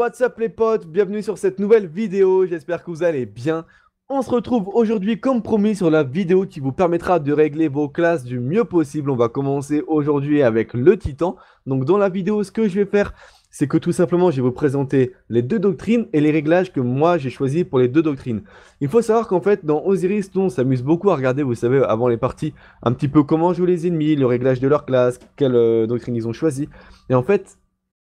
what's up les potes, bienvenue sur cette nouvelle vidéo, j'espère que vous allez bien. On se retrouve aujourd'hui comme promis sur la vidéo qui vous permettra de régler vos classes du mieux possible. On va commencer aujourd'hui avec le titan. Donc dans la vidéo, ce que je vais faire, c'est que tout simplement, je vais vous présenter les deux doctrines et les réglages que moi j'ai choisi pour les deux doctrines. Il faut savoir qu'en fait, dans Osiris, on s'amuse beaucoup à regarder, vous savez, avant les parties, un petit peu comment jouent les ennemis, le réglage de leur classe, quelle euh, doctrine ils ont choisi. Et en fait,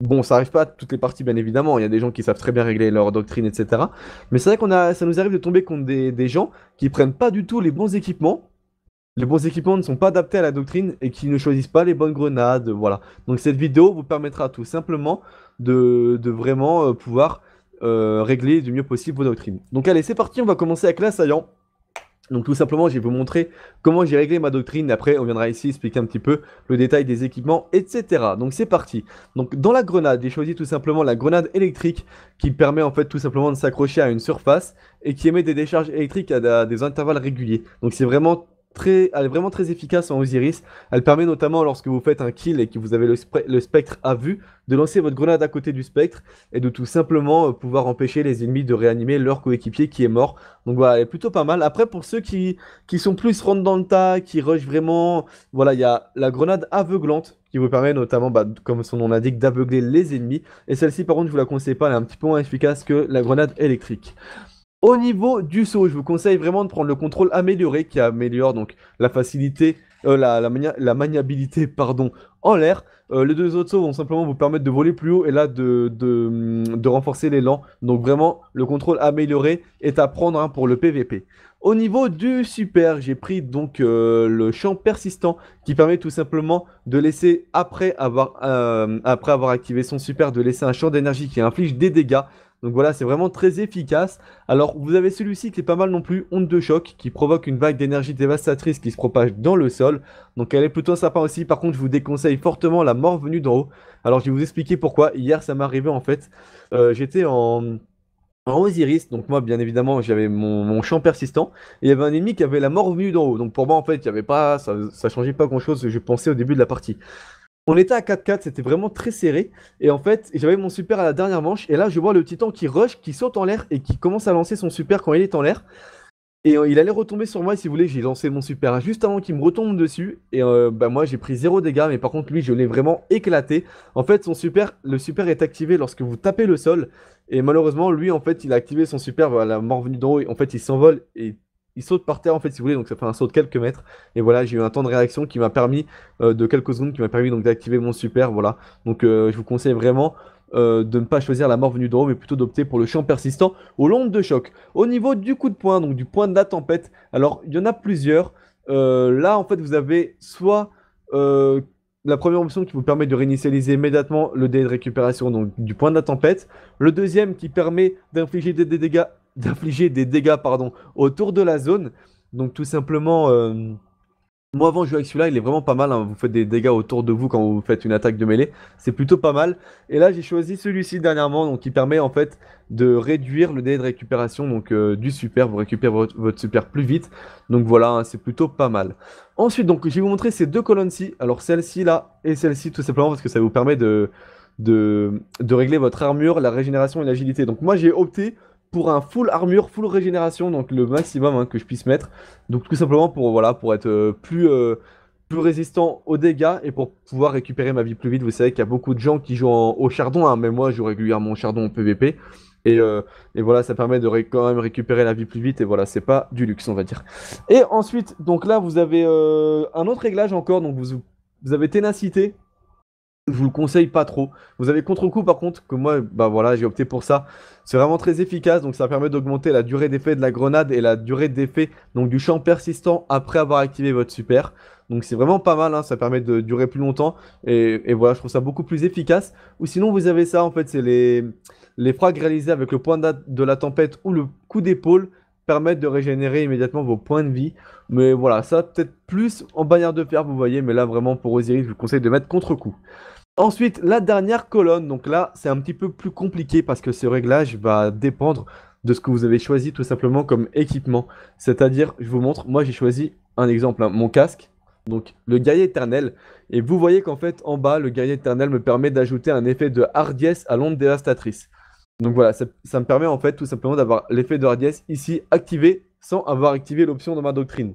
Bon, ça arrive pas à toutes les parties, bien évidemment. Il y a des gens qui savent très bien régler leur doctrine, etc. Mais c'est vrai qu'on a, ça nous arrive de tomber contre des, gens qui prennent pas du tout les bons équipements. Les bons équipements ne sont pas adaptés à la doctrine et qui ne choisissent pas les bonnes grenades. Voilà. Donc cette vidéo vous permettra tout simplement de, vraiment euh, pouvoir euh, régler du mieux possible vos doctrines. Donc allez, c'est parti. On va commencer avec l'assaillant. Donc tout simplement, je vais vous montrer comment j'ai réglé ma doctrine. Après, on viendra ici expliquer un petit peu le détail des équipements, etc. Donc c'est parti. Donc dans la grenade, j'ai choisi tout simplement la grenade électrique qui permet en fait tout simplement de s'accrocher à une surface et qui émet des décharges électriques à des intervalles réguliers. Donc c'est vraiment très, elle est vraiment très efficace en Osiris. Elle permet notamment, lorsque vous faites un kill et que vous avez le, spectre à vue, de lancer votre grenade à côté du spectre et de tout simplement euh, pouvoir empêcher les ennemis de réanimer leur coéquipier qui est mort. Donc voilà, elle est plutôt pas mal. Après, pour ceux qui, qui sont plus rentre dans le tas, qui rush vraiment, voilà, il y a la grenade aveuglante qui vous permet notamment, bah, comme son nom l'indique, d'aveugler les ennemis. Et celle-ci, par contre, je vous la conseille pas, elle est un petit peu moins efficace que la grenade électrique. Au niveau du saut, je vous conseille vraiment de prendre le contrôle amélioré qui améliore donc la facilité, euh, la, maniabilité pardon, en l'air. Euh, les deux autres sauts vont simplement vous permettre de voler plus haut et là de, renforcer l'élan. Donc vraiment, le contrôle amélioré est à prendre hein, pour le PVP. Au niveau du super, j'ai pris donc euh, le champ persistant qui permet tout simplement de laisser, après avoir activé son super, de laisser un champ d'énergie qui inflige des dégâts donc voilà, c'est vraiment très efficace. Alors vous avez celui-ci qui est pas mal non plus, onde de choc, qui provoque une vague d'énergie dévastatrice qui se propage dans le sol. Donc elle est plutôt sympa aussi. Par contre, je vous déconseille fortement la mort venue d'en haut. Alors je vais vous expliquer pourquoi. Hier, ça m'est arrivé en fait. Euh, j'étais en... Osiris, donc moi bien évidemment j'avais mon, champ persistant, et il y avait un ennemi qui avait la mort venue d'en haut, donc pour moi en fait il y avait pas, ça, ça changeait pas grand chose, je pensais au début de la partie. On était à 4-4, c'était vraiment très serré. Et en fait, j'avais mon super à la dernière manche. Et là, je vois le titan qui rush, qui saute en l'air et qui commence à lancer son super quand il est en l'air. Et euh, il allait retomber sur moi, si vous voulez, j'ai lancé mon super juste avant qu'il me retombe dessus. Et euh, bah, moi j'ai pris zéro dégâts, mais par contre lui je l'ai vraiment éclaté. En fait son super, le super est activé lorsque vous tapez le sol. Et malheureusement lui en fait il a activé son super, voilà, mort venu d'en haut, en fait il s'envole et il saute par terre en fait si vous voulez, donc ça fait un saut de quelques mètres. Et voilà, j'ai eu un temps de réaction qui m'a permis euh, de quelques secondes, qui m'a permis donc d'activer mon super. Voilà, donc euh, je vous conseille vraiment euh, de ne pas choisir la mort venue d'en haut, mais plutôt d'opter pour le champ persistant au long de choc. Au niveau du coup de poing, donc du point de la tempête, alors il y en a plusieurs. là en fait, vous avez soit la première option qui vous permet de réinitialiser immédiatement le dé de récupération donc du point de la tempête. Le deuxième qui permet d'infliger des dégâts d'infliger des dégâts pardon, autour de la zone. Donc tout simplement, euh, moi avant je jouais avec celui-là, il est vraiment pas mal. Hein. Vous faites des dégâts autour de vous quand vous faites une attaque de mêlée, c'est plutôt pas mal. Et là j'ai choisi celui-ci dernièrement, donc qui permet en fait de réduire le délai de récupération donc euh, du super. Vous récupérez votre, super plus vite. Donc voilà, hein, c'est plutôt pas mal. Ensuite donc je vais vous montrer ces deux colonnes-ci. Alors celle-ci là et celle-ci tout simplement parce que ça vous permet de, de, régler votre armure, la régénération et l'agilité. Donc moi j'ai opté pour un full armure, full régénération, donc le maximum hein, que je puisse mettre. Donc tout simplement pour, voilà, pour être euh, plus, euh, plus résistant aux dégâts et pour pouvoir récupérer ma vie plus vite. Vous savez qu'il y a beaucoup de gens qui jouent au chardon, hein, mais moi je joue régulièrement au chardon en PvP. Euh, et, voilà, ça permet de quand même récupérer la vie plus vite. Et voilà, c'est pas du luxe, on va dire. Et ensuite, donc là, vous avez un autre réglage encore. Donc vous, vous avez ténacité je vous le conseille pas trop. Vous avez contre-coup par contre, que moi, bah voilà, j'ai opté pour ça. C'est vraiment très efficace, donc ça permet d'augmenter la durée d'effet de la grenade et la durée d'effet donc du champ persistant après avoir activé votre super. Donc c'est vraiment pas mal, hein, ça permet de durer plus longtemps et, voilà, je trouve ça beaucoup plus efficace. Ou sinon vous avez ça en fait, c'est les, les frags réalisés avec le point de la tempête ou le coup d'épaule permettent de régénérer immédiatement vos points de vie. Mais voilà, ça peut-être plus en bannière de fer, vous voyez. Mais là, vraiment, pour Osiris, je vous conseille de mettre contre-coup. Ensuite, la dernière colonne. Donc là, c'est un petit peu plus compliqué parce que ce réglage va dépendre de ce que vous avez choisi tout simplement comme équipement. C'est-à-dire, je vous montre, moi j'ai choisi un exemple, hein, mon casque, donc le guerrier éternel. Et vous voyez qu'en fait, en bas, le guerrier éternel me permet d'ajouter un effet de hardiesse à l'onde dévastatrice. Donc voilà, ça, ça, me permet en fait tout simplement d'avoir l'effet de hardiesse ici activé sans avoir activé l'option dans ma doctrine.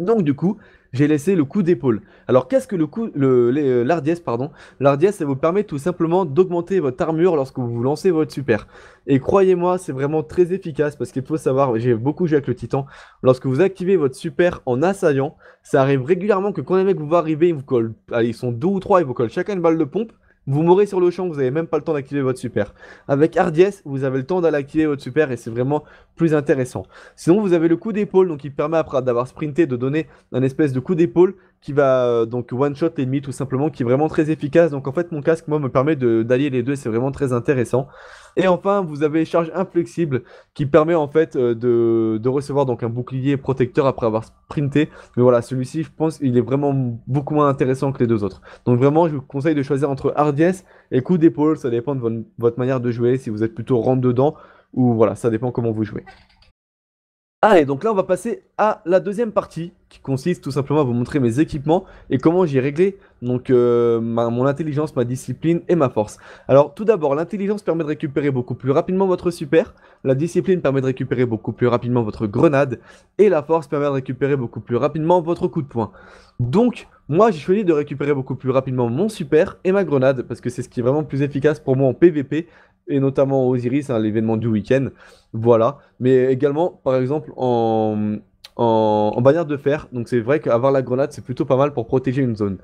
Donc du coup, j'ai laissé le coup d'épaule. Alors qu'est-ce que le coup, l'ardiesse, euh, pardon L'ardiesse, ça vous permet tout simplement d'augmenter votre armure lorsque vous lancez votre super. Et croyez-moi, c'est vraiment très efficace parce qu'il faut savoir, j'ai beaucoup joué avec le titan, lorsque vous activez votre super en assaillant, ça arrive régulièrement que quand les mecs vous vont arriver, ils vous collent, ils sont deux ou trois, ils vous collent chacun une balle de pompe, vous mourrez sur le champ, vous n'avez même pas le temps d'activer votre super. Avec Yes, vous avez le temps d'aller activer votre super et c'est vraiment plus intéressant. Sinon, vous avez le coup d'épaule, donc il permet après d'avoir sprinté de donner un espèce de coup d'épaule qui va euh, donc one-shot l'ennemi tout simplement, qui est vraiment très efficace. Donc en fait, mon casque, moi, me permet d'allier les deux c'est vraiment très intéressant. Et enfin, vous avez charge inflexible qui permet en fait euh, de, de recevoir donc un bouclier protecteur après avoir sprinté. Mais voilà, celui-ci, je pense, il est vraiment beaucoup moins intéressant que les deux autres. Donc vraiment, je vous conseille de choisir entre hardiesse et coup d'épaule. Ça dépend de votre, votre manière de jouer, si vous êtes plutôt rentre dedans ou voilà, ça dépend comment vous jouez. Allez, donc là, on va passer à la deuxième partie qui consiste tout simplement à vous montrer mes équipements et comment j'ai réglé donc euh, mon intelligence, ma discipline et ma force. Alors tout d'abord, l'intelligence permet de récupérer beaucoup plus rapidement votre super, la discipline permet de récupérer beaucoup plus rapidement votre grenade et la force permet de récupérer beaucoup plus rapidement votre coup de poing. Donc moi j'ai choisi de récupérer beaucoup plus rapidement mon super et ma grenade parce que c'est ce qui est vraiment plus efficace pour moi en PVP et notamment Osiris, hein, l'événement du week-end, voilà. Mais également par exemple en en, bannière de fer. Donc c'est vrai qu'avoir la grenade, c'est plutôt pas mal pour protéger une zone.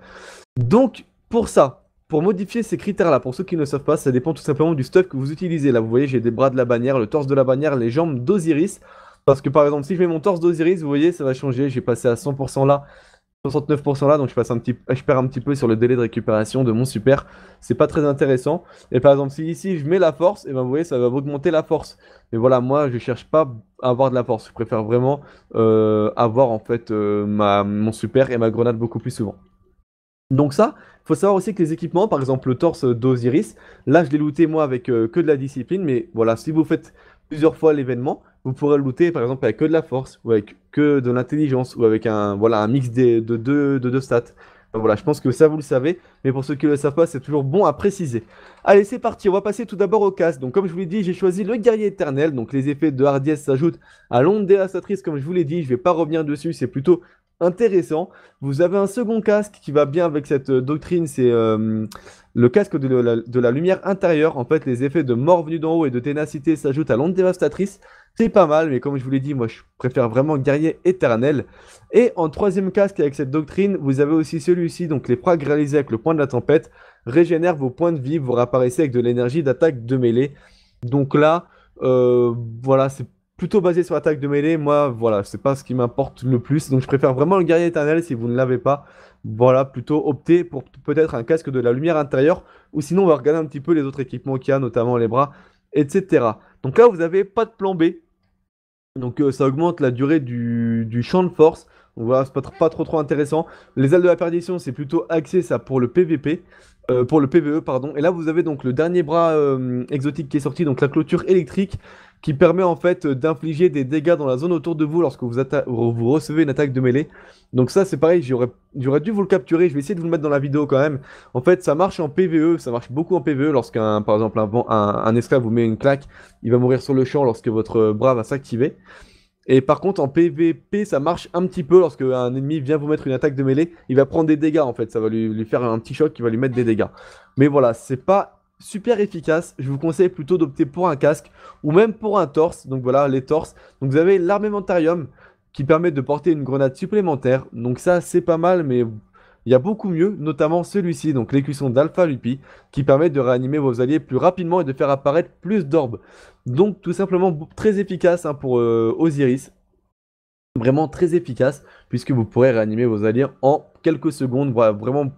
Donc pour ça, pour modifier ces critères-là, pour ceux qui ne savent pas, ça dépend tout simplement du stuff que vous utilisez. Là, vous voyez, j'ai des bras de la bannière, le torse de la bannière, les jambes d'Osiris. Parce que par exemple, si je mets mon torse d'Osiris, vous voyez, ça va changer. J'ai passé à 100% là. 69% là, donc je, un perds un petit peu sur le délai de récupération de mon super. C'est pas très intéressant. Et par exemple, si ici je mets la force, et eh ben vous voyez, ça va augmenter la force. Mais voilà, moi je cherche pas à avoir de la force. Je préfère vraiment euh, avoir en fait euh, mon super et ma grenade beaucoup plus souvent. Donc ça, il faut savoir aussi que les équipements, par exemple le torse d'Osiris, là je l'ai looté moi avec euh, que de la discipline, mais voilà, si vous faites plusieurs fois l'événement, vous pourrez looter par exemple avec que de la force, ou avec que de l'intelligence, ou avec un, voilà, un mix de deux de, stats. voilà, je pense que ça vous le savez, mais pour ceux qui ne le savent pas, c'est toujours bon à préciser. Allez, c'est parti, on va passer tout d'abord au casque. Donc comme je vous l'ai dit, j'ai choisi le guerrier éternel, donc les effets de hardiesse s'ajoutent à l'onde dévastatrice, comme je vous l'ai dit, je ne vais pas revenir dessus, c'est plutôt intéressant. Vous avez un second casque qui va bien avec cette doctrine, c'est euh, le casque de la, lumière intérieure. En fait, les effets de mort venue d'en haut et de ténacité s'ajoutent à l'onde dévastatrice. C'est pas mal, mais comme je vous l'ai dit, moi je préfère vraiment guerrier éternel. Et en troisième casque avec cette doctrine, vous avez aussi celui-ci, donc les progrès réalisés avec le point de la tempête, régénèrent vos points de vie, vous réapparaissez avec de l'énergie d'attaque de mêlée. Donc là, euh, voilà, c'est plutôt basé sur attaque de mêlée. Moi, voilà, c'est pas ce qui m'importe le plus. Donc, je préfère vraiment le guerrier éternel si vous ne l'avez pas. Voilà, plutôt opter pour peut-être un casque de la lumière intérieure. Ou sinon, on va regarder un petit peu les autres équipements qu'il y a, notamment les bras, etc. Donc là, vous n'avez pas de plan B. Donc euh, ça augmente la durée du, champ de force. voilà, c'est pas, pas, trop trop intéressant. Les ailes de la perdition, c'est plutôt axé ça pour le PVP. Euh, pour le PVE, pardon. Et là, vous avez donc le dernier bras euh, exotique qui est sorti, donc la clôture électrique, qui permet en fait d'infliger des dégâts dans la zone autour de vous lorsque vous, vous recevez une attaque de mêlée. Donc ça, c'est pareil, j'aurais dû vous le capturer, je vais essayer de vous le mettre dans la vidéo quand même. En fait, ça marche en PVE, ça marche beaucoup en PVE, lorsqu'un, par exemple, un esclave vous met une claque, il va mourir sur le champ lorsque votre euh, bras va s'activer. Et par contre, en PvP, ça marche un petit peu lorsque un ennemi vient vous mettre une attaque de mêlée. Il va prendre des dégâts en fait. Ça va lui, faire un petit choc qui va lui mettre des dégâts. Mais voilà, c'est pas super efficace. Je vous conseille plutôt d'opter pour un casque ou même pour un torse. Donc voilà, les torses. Donc vous avez l'armementarium qui permet de porter une grenade supplémentaire. Donc ça, c'est pas mal, mais il y a beaucoup mieux, notamment celui-ci, donc l'écusson d'Alpha Lupi, qui permet de réanimer vos alliés plus rapidement et de faire apparaître plus d'orbes. Donc tout simplement très efficace hein, pour euh, Osiris. Vraiment très efficace, puisque vous pourrez réanimer vos alliés en quelques secondes, voilà, vraiment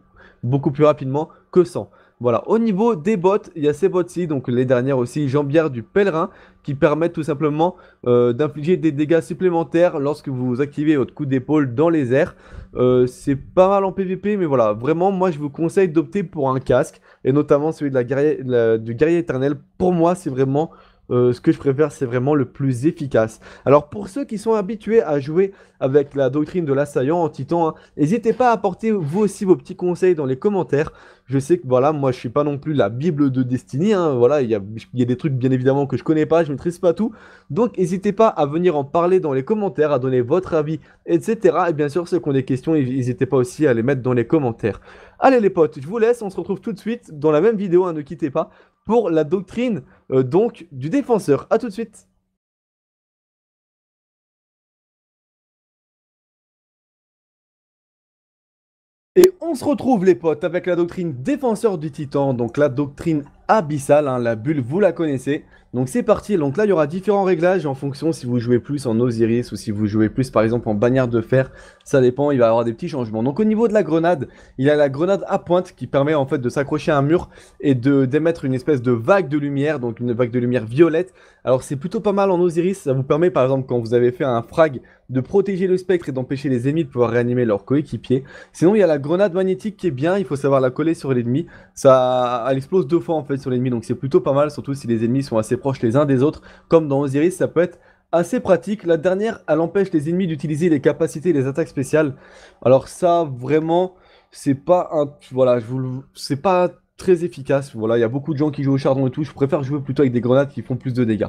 beaucoup plus rapidement que sans. Voilà, au niveau des bottes, il y a ces bottes-ci, donc les dernières aussi, jambières du pèlerin, qui permettent tout simplement euh, d'infliger des dégâts supplémentaires lorsque vous activez votre coup d'épaule dans les airs. Euh, c'est pas mal en PvP, mais voilà, vraiment, moi je vous conseille d'opter pour un casque, et notamment celui de la du guerrier éternel. Pour moi, c'est vraiment euh, ce que je préfère, c'est vraiment le plus efficace. Alors pour ceux qui sont habitués à jouer avec la doctrine de l'assaillant en titan, hein, n'hésitez pas à apporter vous aussi vos petits conseils dans les commentaires. Je sais que voilà, moi je suis pas non plus la bible de Destiny, hein. voilà, il y a, des trucs bien évidemment que je connais pas, je maîtrise pas tout. Donc n'hésitez pas à venir en parler dans les commentaires, à donner votre avis, etc. Et bien sûr, ceux qui ont des questions, n'hésitez pas aussi à les mettre dans les commentaires. Allez les potes, je vous laisse, on se retrouve tout de suite dans la même vidéo, hein, ne quittez pas pour la doctrine euh, donc du défenseur. A tout de suite. Et on se retrouve les potes avec la doctrine défenseur du titan, donc la doctrine abyssal, hein, la bulle vous la connaissez. Donc c'est parti, donc là il y aura différents réglages en fonction si vous jouez plus en Osiris ou si vous jouez plus par exemple en bannière de fer, ça dépend, il va y avoir des petits changements. Donc au niveau de la grenade, il y a la grenade à pointe qui permet en fait de s'accrocher à un mur et d'émettre une espèce de vague de lumière, donc une vague de lumière violette. Alors c'est plutôt pas mal en Osiris, ça vous permet par exemple quand vous avez fait un frag de protéger le spectre et d'empêcher les ennemis de pouvoir réanimer leurs coéquipiers. Sinon il y a la grenade magnétique qui est bien, il faut savoir la coller sur l'ennemi, ça elle explose deux fois en fait sur l'ennemi. Donc c'est plutôt pas mal, surtout si les ennemis sont assez proches les uns des autres. Comme dans Osiris, ça peut être assez pratique. La dernière, elle empêche les ennemis d'utiliser les capacités et les attaques spéciales. Alors ça, vraiment, c'est pas un... Voilà, je vous le C'est pas très efficace. Voilà, il y a beaucoup de gens qui jouent au chardon et tout. Je préfère jouer plutôt avec des grenades qui font plus de dégâts.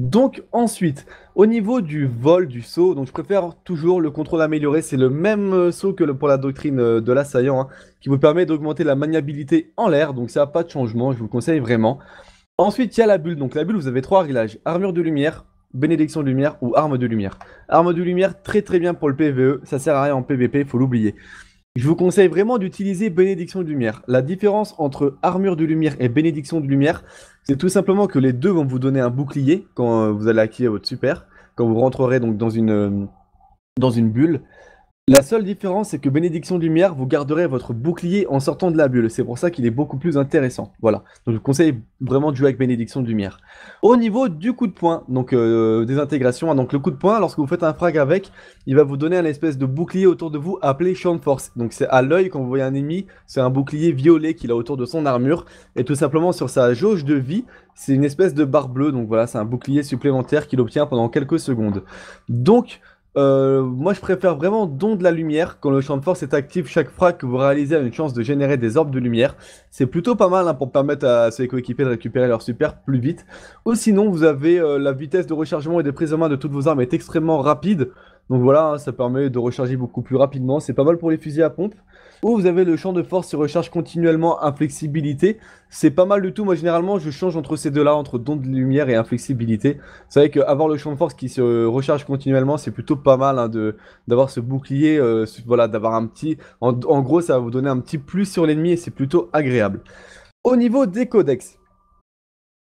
Donc ensuite, au niveau du vol, du saut, donc je préfère toujours le contrôle amélioré, c'est le même euh, saut que pour la doctrine euh, de l'assaillant, hein, qui vous permet d'augmenter la maniabilité en l'air, donc ça n'a pas de changement, je vous le conseille vraiment. Ensuite, il y a la bulle, donc la bulle, vous avez trois réglages, armure de lumière, bénédiction de lumière ou arme de lumière. Arme de lumière, très très bien pour le PvE, ça sert à rien en PvP, il faut l'oublier. Je vous conseille vraiment d'utiliser bénédiction de lumière. La différence entre armure de lumière et bénédiction de lumière, c'est tout simplement que les deux vont vous donner un bouclier quand euh, vous allez acquérir votre super, quand vous rentrerez donc dans une, euh, dans une bulle. La seule différence, c'est que Bénédiction Lumière, vous garderez votre bouclier en sortant de la bulle. C'est pour ça qu'il est beaucoup plus intéressant. Voilà. Donc je vous conseille vraiment de jouer avec Bénédiction Lumière. Au niveau du coup de poing, donc euh, des intégrations. Hein. donc le coup de poing, lorsque vous faites un frag avec, il va vous donner un espèce de bouclier autour de vous appelé champ de force. Donc c'est à l'œil quand vous voyez un ennemi, c'est un bouclier violet qu'il a autour de son armure. Et tout simplement sur sa jauge de vie, c'est une espèce de barre bleue. Donc voilà, c'est un bouclier supplémentaire qu'il obtient pendant quelques secondes. Donc... Euh, moi, je préfère vraiment don de la lumière. Quand le champ de force est actif, chaque frappe que vous réalisez a une chance de générer des orbes de lumière. C'est plutôt pas mal hein, pour permettre à ses coéquipiers de récupérer leur super plus vite. Ou sinon, vous avez euh, la vitesse de rechargement et de prise en main de toutes vos armes est extrêmement rapide. Donc voilà, hein, ça permet de recharger beaucoup plus rapidement. C'est pas mal pour les fusils à pompe. Ou vous avez le champ de force qui recharge continuellement inflexibilité. C'est pas mal du tout. Moi, généralement, je change entre ces deux-là, entre don de lumière et inflexibilité. C'est vrai qu'avoir le champ de force qui se recharge continuellement, c'est plutôt pas mal hein, d'avoir ce bouclier. Euh, voilà, d'avoir un petit. en gros, ça va vous donner un petit plus sur l'ennemi et c'est plutôt agréable. Au niveau des codex,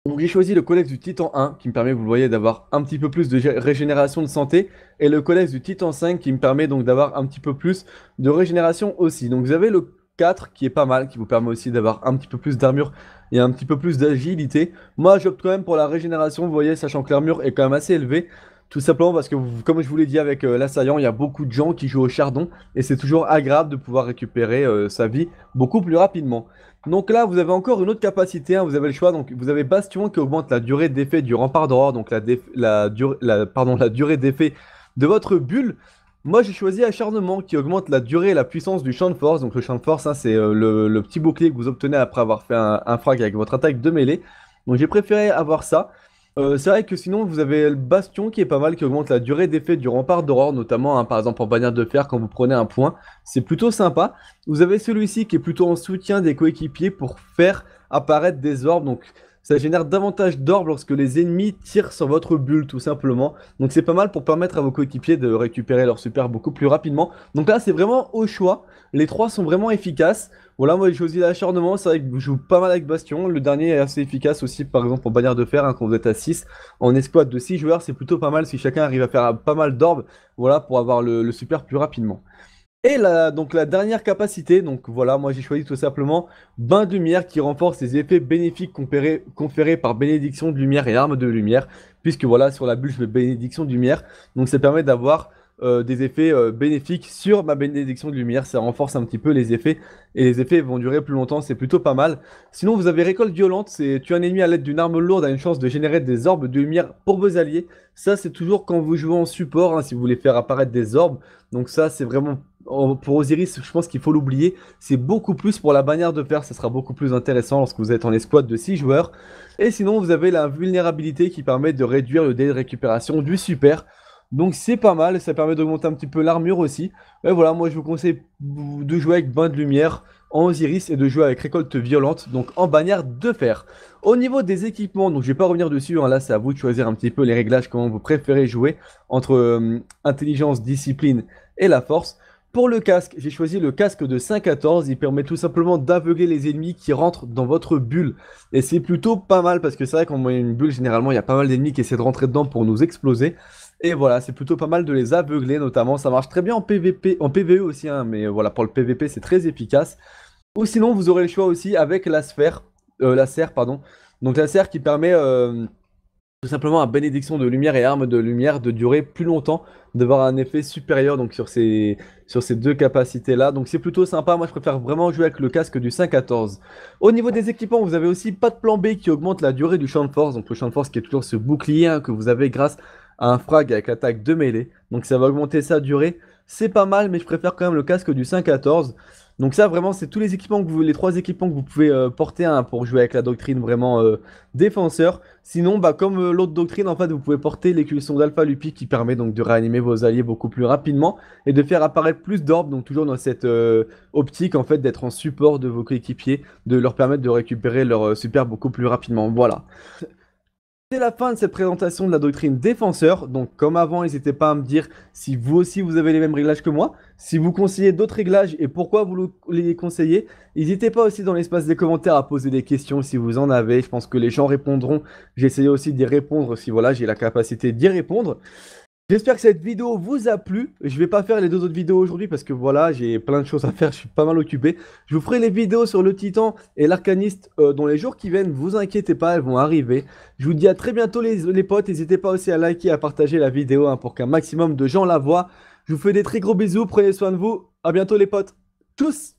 donc j'ai choisi le codex du Titan 1 qui me permet, vous le voyez, d'avoir un petit peu plus de régénération de santé et le codex du Titan 5 qui me permet donc d'avoir un petit peu plus de régénération aussi. Donc vous avez le 4 qui est pas mal, qui vous permet aussi d'avoir un petit peu plus d'armure et un petit peu plus d'agilité. Moi j'opte quand même pour la régénération, vous voyez, sachant que l'armure est quand même assez élevée. Tout simplement parce que, comme je vous l'ai dit avec euh, l'assaillant, il y a beaucoup de gens qui jouent au chardon et c'est toujours agréable de pouvoir récupérer euh, sa vie beaucoup plus rapidement. Donc là, vous avez encore une autre capacité, hein, vous avez le choix. Donc vous avez Bastion qui augmente la durée d'effet du rempart d'horreur, donc la, la, pardon, la durée d'effet de votre bulle. Moi, j'ai choisi Acharnement qui augmente la durée et la puissance du champ de force. Donc le champ de force, hein, c'est euh, le, petit bouclier que vous obtenez après avoir fait un, un frag avec votre attaque de mêlée. Donc j'ai préféré avoir ça. Euh, c'est vrai que sinon, vous avez le bastion qui est pas mal, qui augmente la durée d'effet du rempart d'aurore, notamment hein, par exemple en bannière de fer quand vous prenez un point. C'est plutôt sympa. Vous avez celui-ci qui est plutôt en soutien des coéquipiers pour faire apparaître des orbes. Donc, ça génère davantage d'orbes lorsque les ennemis tirent sur votre bulle tout simplement. Donc c'est pas mal pour permettre à vos coéquipiers de récupérer leur super beaucoup plus rapidement. Donc là c'est vraiment au choix, les trois sont vraiment efficaces. Voilà, moi j'ai choisi l'acharnement, c'est vrai que je joue pas mal avec Bastion. Le dernier est assez efficace aussi, par exemple, en bannière de fer, hein, quand vous êtes à 6. En escouade de 6 joueurs, c'est plutôt pas mal si chacun arrive à faire pas mal d'orbes, voilà, pour avoir le, le super plus rapidement. Et la, donc la dernière capacité, donc voilà, moi j'ai choisi tout simplement bain de lumière qui renforce les effets bénéfiques conférés, par bénédiction de lumière et arme de lumière, puisque voilà sur la bulle je mets bénédiction de lumière, donc ça permet d'avoir euh, des effets euh, bénéfiques sur ma bénédiction de lumière, ça renforce un petit peu les effets et les effets vont durer plus longtemps, c'est plutôt pas mal. Sinon vous avez récolte violente, c'est tuer un ennemi à l'aide d'une arme lourde a une chance de générer des orbes de lumière pour vos alliés. Ça c'est toujours quand vous jouez en support, hein, si vous voulez faire apparaître des orbes, donc ça c'est vraiment pour Osiris, je pense qu'il faut l'oublier. C'est beaucoup plus pour la bannière de fer, ça sera beaucoup plus intéressant lorsque vous êtes en escouade de 6 joueurs. Et sinon, vous avez la vulnérabilité qui permet de réduire le dé de récupération du super. Donc c'est pas mal, ça permet de monter un petit peu l'armure aussi. Mais voilà, moi je vous conseille de jouer avec Bain de Lumière en Osiris et de jouer avec Récolte Violente, donc en bannière de fer. Au niveau des équipements, donc je vais pas revenir dessus, hein. là c'est à vous de choisir un petit peu les réglages, comment vous préférez jouer entre euh, intelligence, discipline et la force. Pour le casque, j'ai choisi le casque de 5.14. Il permet tout simplement d'aveugler les ennemis qui rentrent dans votre bulle. Et c'est plutôt pas mal parce que c'est vrai qu'en moyenne une bulle, généralement, il y a pas mal d'ennemis qui essaient de rentrer dedans pour nous exploser. Et voilà, c'est plutôt pas mal de les aveugler notamment. Ça marche très bien en PVP, en PVE aussi, hein, mais voilà, pour le PVP, c'est très efficace. Ou sinon, vous aurez le choix aussi avec la sphère, euh, la serre, pardon. Donc la serre qui permet... Euh, tout simplement à bénédiction de lumière et arme de lumière de durer plus longtemps, d'avoir un effet supérieur donc sur ces, sur ces deux capacités là. Donc c'est plutôt sympa, moi je préfère vraiment jouer avec le casque du 5-14. Au niveau des équipements, vous avez aussi pas de plan B qui augmente la durée du champ de force, donc le champ de force qui est toujours ce bouclier hein, que vous avez grâce à un frag avec attaque de mêlée, donc ça va augmenter sa durée. C'est pas mal, mais je préfère quand même le casque du 5-14. Donc ça vraiment c'est tous les équipements que vous, les trois équipements que vous pouvez euh, porter hein, pour jouer avec la doctrine vraiment euh, défenseur. Sinon bah comme euh, l'autre doctrine en fait vous pouvez porter l'éclusion d'alpha lupi qui permet donc de réanimer vos alliés beaucoup plus rapidement et de faire apparaître plus d'orbes donc toujours dans cette optique en fait d'être en support de vos coéquipiers, de leur permettre de récupérer leur super beaucoup plus rapidement. Voilà la fin de cette présentation de la doctrine défenseur. Donc, comme avant, n'hésitez pas à me dire si vous aussi vous avez les mêmes réglages que moi, si vous conseillez d'autres réglages et pourquoi vous les conseillez. N'hésitez pas aussi dans l'espace des commentaires à poser des questions si vous en avez. Je pense que les gens répondront. J'essaie aussi d'y répondre si voilà, j'ai la capacité d'y répondre. J'espère que cette vidéo vous a plu. Je vais pas faire les deux autres vidéos aujourd'hui parce que voilà, j'ai plein de choses à faire, je suis pas mal occupé. Je vous ferai les vidéos sur le Titan et l'Arcaniste Dont euh, dans les jours qui viennent. Vous inquiétez pas, elles vont arriver. Je vous dis à très bientôt les, potes. N'hésitez pas aussi à liker et à partager la vidéo hein, pour qu'un maximum de gens la voient. Je vous fais des très gros bisous, prenez soin de vous. À bientôt les potes. Tous.